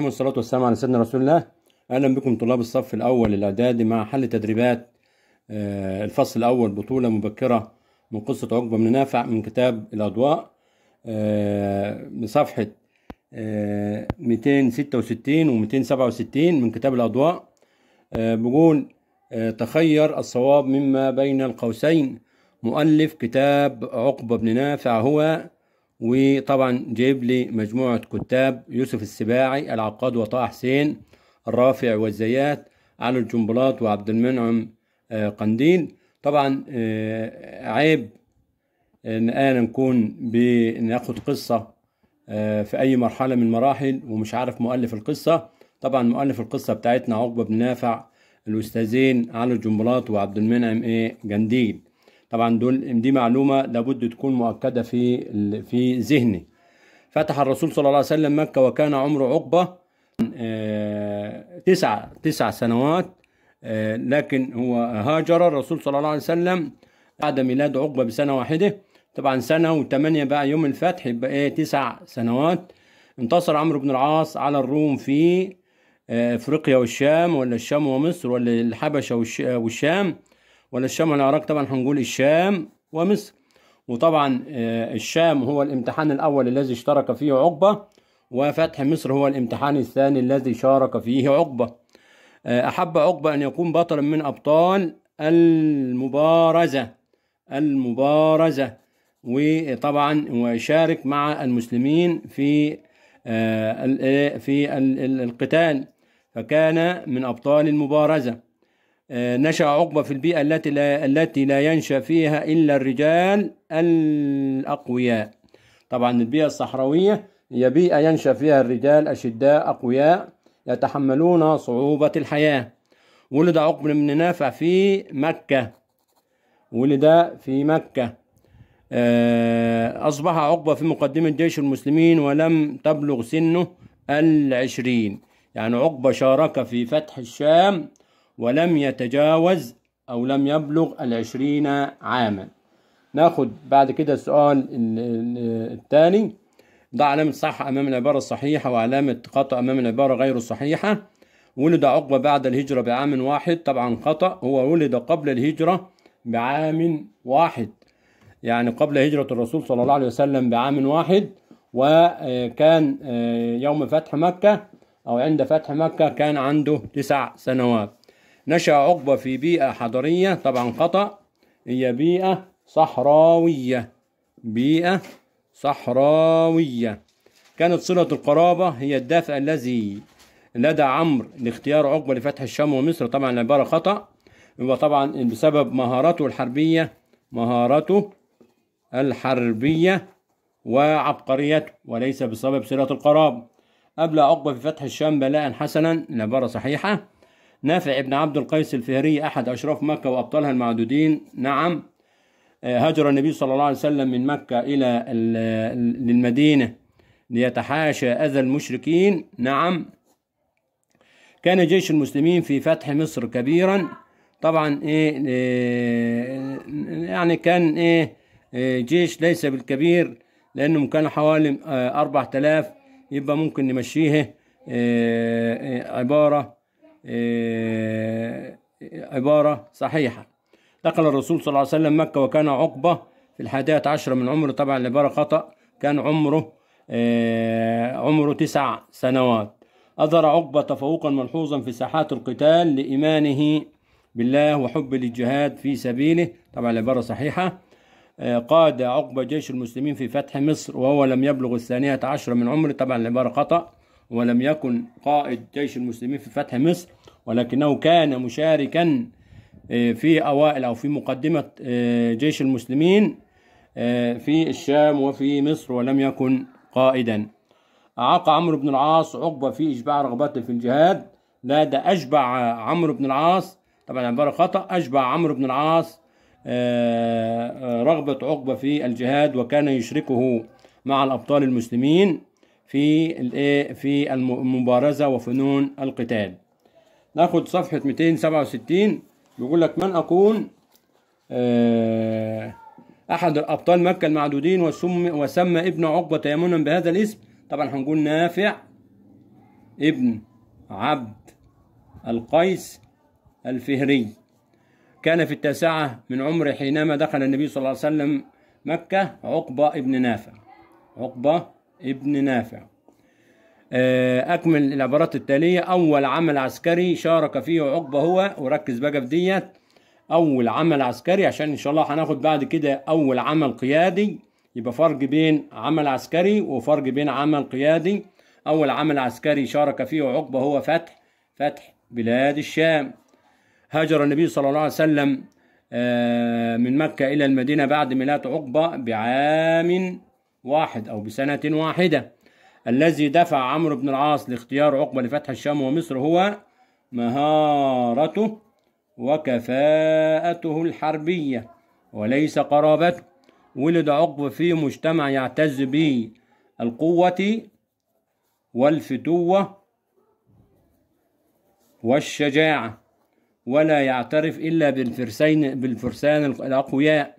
الرحيم والصلاة والسلام على سيدنا رسول الله أهلا بكم طلاب الصف الأول الإعدادي مع حل تدريبات آه، الفصل الأول بطولة مبكرة من قصة عقبة بن نافع من كتاب الأضواء بصفحة 266 و 267 من كتاب الأضواء آه، بقول آه، تخير الصواب مما بين القوسين مؤلف كتاب عقبة بن نافع هو وطبعا جايب لي مجموعة كتاب يوسف السباعي العقاد وطه حسين الرافع والزيات علي الجنبلاط وعبد المنعم آه، قنديل طبعا آه، عيب ان انا نكون بناخد قصه آه، في اي مرحله من المراحل ومش عارف مؤلف القصه طبعا مؤلف القصه بتاعتنا عقبه بن نافع الاستاذين علي الجنبلاط وعبد المنعم ايه جنديل طبعا دول دي معلومه لابد تكون مؤكده في في ذهني فتح الرسول صلى الله عليه وسلم مكه وكان عمره عقبه تسع آه، تسع سنوات آه، لكن هو هاجر الرسول صلى الله عليه وسلم بعد ميلاد عقبه بسنه واحده طبعا سنه وثمانيه بقى يوم الفتح يبقى ايه تسع سنوات انتصر عمرو بن العاص على الروم في آه، افريقيا والشام ولا الشام ومصر ولا الحبشه والشام ولا الشام ولا العراق طبعا هنقول الشام ومصر وطبعا آه، الشام هو الامتحان الأول الذي اشترك فيه عقبة وفتح مصر هو الامتحان الثاني الذي شارك فيه عقبة آه، أحب عقبة أن يكون بطلا من أبطال المبارزة المبارزة وطبعا وشارك مع المسلمين في آه، في القتال فكان من أبطال المبارزة نشأ عقبة في البيئة التي لا, التي لا ينشأ فيها إلا الرجال الأقوياء طبعا البيئة الصحراوية هي بيئة ينشأ فيها الرجال أشداء أقوياء يتحملون صعوبة الحياة ولد عقبة بن نافع في مكة ولد في مكة آه، أصبح عقبة في مقدمة جيش المسلمين ولم تبلغ سنه العشرين يعني عقبة شارك في فتح الشام ولم يتجاوز أو لم يبلغ العشرين عاما ناخد بعد كده السؤال الثاني ضع علامة صح أمام العبارة الصحيحة وعلامة خطأ أمام العبارة غير الصحيحة ولد عقبة بعد الهجرة بعام واحد طبعا خطأ هو ولد قبل الهجرة بعام واحد يعني قبل هجرة الرسول صلى الله عليه وسلم بعام واحد وكان آه، يوم فتح مكة أو عند فتح مكة كان عنده تسع سنوات نشأ عقبة في بيئة حضرية طبعا خطأ هي بيئة صحراوية بيئة صحراوية كانت صلة القرابة هي الدافع الذي لدى عمرو لاختيار عقبة لفتح الشام ومصر طبعا العبارة خطأ وطبعا بسبب مهارته الحربية مهارته الحربية وعبقريته وليس بسبب صلة القرابة قبل عقبة في فتح الشام بلاء حسنا العبارة صحيحة نافع بن عبد القيس الفهري أحد أشراف مكة وأبطالها المعدودين نعم آه، هاجر النبي صلى الله عليه وسلم من مكة إلى المدينة ليتحاشى أذى المشركين نعم كان جيش المسلمين في فتح مصر كبيرا طبعا إيه, آه، يعني كان إيه, آه، جيش ليس بالكبير لأنه كان حوالي أربعة آلاف يبقى ممكن نمشيه عبارة آه، عبارة صحيحة دخل الرسول صلى الله عليه وسلم مكة وكان عقبة في الحادية عشرة من عمره طبعا العبارة خطأ كان عمره آه، عمره تسع سنوات أظهر عقبة تفوقا ملحوظا في ساحات القتال لإيمانه بالله وحب للجهاد في سبيله طبعا العبارة صحيحة آه، قاد عقبة جيش المسلمين في فتح مصر وهو لم يبلغ الثانية عشرة من عمره طبعا العبارة خطأ ولم يكن قائد جيش المسلمين في فتح مصر ولكنه كان مشاركا آه، في أوائل أو في مقدمة آه، جيش المسلمين آه، في الشام وفي مصر ولم يكن قائدا أعاق عمرو بن العاص عقبة في إشباع رغبته في الجهاد نادى أشبع عمرو بن العاص طبعا عبارة خطأ أشبع عمرو بن العاص رغبة عقبة في الجهاد وكان يشركه مع الأبطال المسلمين في في المبارزة وفنون القتال ناخد صفحة 267 بيقول لك من أكون آه، أحد الأبطال مكة المعدودين وسمى وسمى ابن عقبة تيمنا بهذا الاسم طبعا هنقول نافع ابن عبد القيس الفهري كان في التاسعة من عمره حينما دخل النبي صلى الله عليه وسلم مكة عقبة ابن نافع عقبة ابن نافع آه، أكمل العبارات التالية أول عمل عسكري شارك فيه عقبة هو وركز بقى في ديت أول عمل عسكري عشان إن شاء الله هناخد بعد كده أول عمل قيادي يبقى فرق بين عمل عسكري وفرق بين عمل قيادي أول عمل عسكري شارك فيه عقبة هو فتح فتح بلاد الشام هاجر النبي صلى الله عليه وسلم آه، من مكة إلى المدينة بعد ميلاد عقبة بعام واحد أو بسنة واحدة الذي دفع عمرو بن العاص لاختيار عقبة لفتح الشام ومصر هو مهارته وكفاءته الحربية وليس قرابته ولد عقبة في مجتمع يعتز به القوة والفتوة والشجاعة ولا يعترف إلا بالفرسين بالفرسان الأقوياء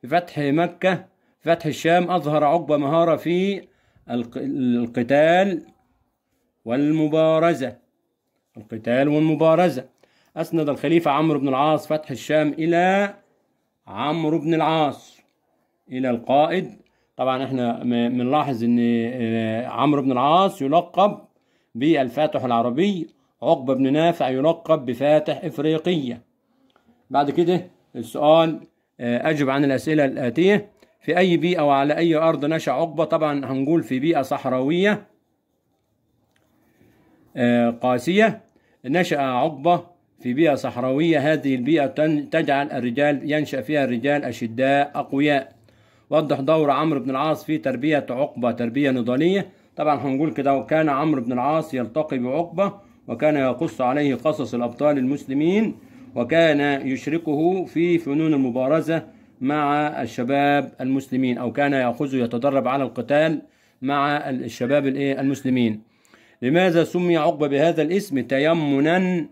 في فتح مكة فتح الشام أظهر عقبة مهارة في القتال والمبارزة القتال والمبارزة أسند الخليفة عمرو بن العاص فتح الشام إلى عمرو بن العاص إلى القائد طبعا احنا بنلاحظ ان آه، عمرو بن العاص يلقب بالفاتح العربي عقبة بن نافع يلقب بفاتح إفريقية بعد كده السؤال آه، أجب عن الأسئلة الآتية في أي بيئة وعلى أي أرض نشأ عقبة طبعا هنقول في بيئة صحراوية آه، قاسية نشأ عقبة في بيئة صحراوية هذه البيئة تجعل الرجال ينشأ فيها الرجال أشداء أقوياء وضح دور عمرو بن العاص في تربية عقبة تربية نضالية طبعا هنقول كده وكان عمرو بن العاص يلتقي بعقبة وكان يقص عليه قصص الأبطال المسلمين وكان يشركه في فنون المبارزة مع الشباب المسلمين أو كان ياخذه يتدرب على القتال مع الشباب المسلمين لماذا سمي عقبة بهذا الاسم تيمنا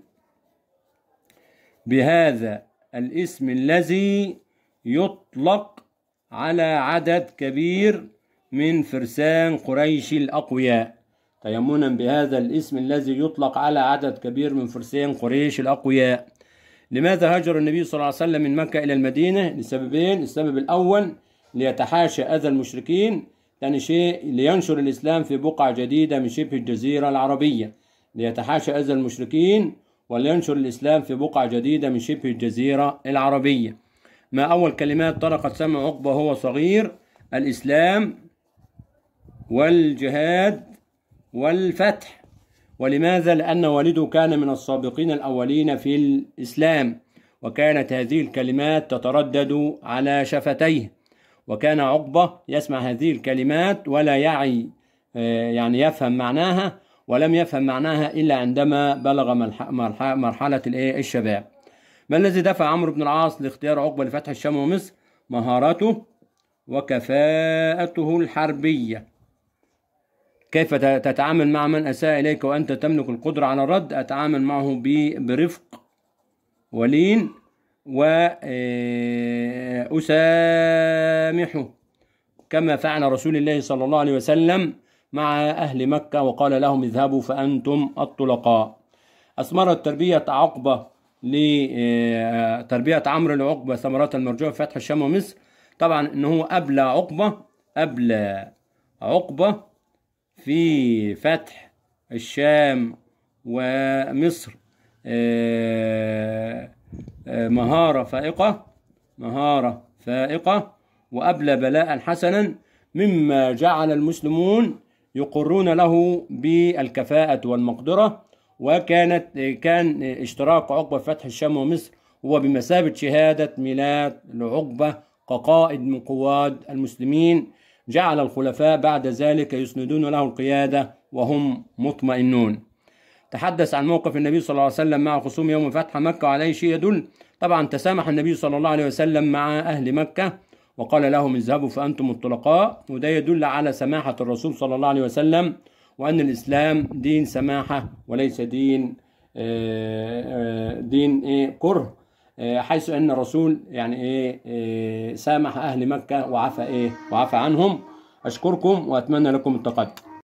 بهذا الاسم الذي يطلق على عدد كبير من فرسان قريش الأقوياء تيمنا بهذا الاسم الذي يطلق على عدد كبير من فرسان قريش الأقوياء لماذا هاجر النبي صلى الله عليه وسلم من مكة إلى المدينة لسببين السبب الأول ليتحاشى أذى المشركين ثاني شيء لينشر الإسلام في بقعة جديدة من شبه الجزيرة العربية ليتحاشى أذى المشركين ولينشر الإسلام في بقعة جديدة من شبه الجزيرة العربية ما أول كلمات طرقت سمع عقبة وهو صغير الإسلام والجهاد والفتح ولماذا؟ لأن والده كان من السابقين الأولين في الإسلام وكانت هذه الكلمات تتردد على شفتيه وكان عقبة يسمع هذه الكلمات ولا يعي آه، يعني يفهم معناها ولم يفهم معناها إلا عندما بلغ مرحلة الشباب ما الذي دفع عمرو بن العاص لاختيار عقبة لفتح الشام ومصر؟ مهارته وكفاءته الحربية كيف تتعامل مع من أساء إليك وأنت تملك القدرة على الرد أتعامل معه برفق ولين وأسامحه آه، كما فعل رسول الله صلى الله عليه وسلم مع أهل مكة وقال لهم اذهبوا فأنتم الطلقاء أثمرت تربية عقبة لتربية آه، عمرو لعقبة ثمرات المرجوع في فتح الشام ومصر طبعا إن هو أبلى عقبة أبلى عقبة في فتح الشام ومصر آه، آه، مهارة فائقة مهارة فائقة وأبلى بلاء حسنا مما جعل المسلمون يقرون له بالكفاءة والمقدرة وكانت كان اشتراك عقبة فتح الشام ومصر هو بمثابة شهادة ميلاد لعقبة كقائد من قواد المسلمين جعل الخلفاء بعد ذلك يسندون له القيادة وهم مطمئنون تحدث عن موقف النبي صلى الله عليه وسلم مع خصوم يوم فتح مكة عليه شيء يدل طبعا تسامح النبي صلى الله عليه وسلم مع أهل مكة وقال لهم اذهبوا فأنتم الطلقاء وده يدل على سماحة الرسول صلى الله عليه وسلم وأن الإسلام دين سماحة وليس دين آه، آه، دين إيه كره آه، حيث ان الرسول يعني ايه آه، سامح اهل مكه وعفى ايه وعفى عنهم اشكركم واتمنى لكم التقدم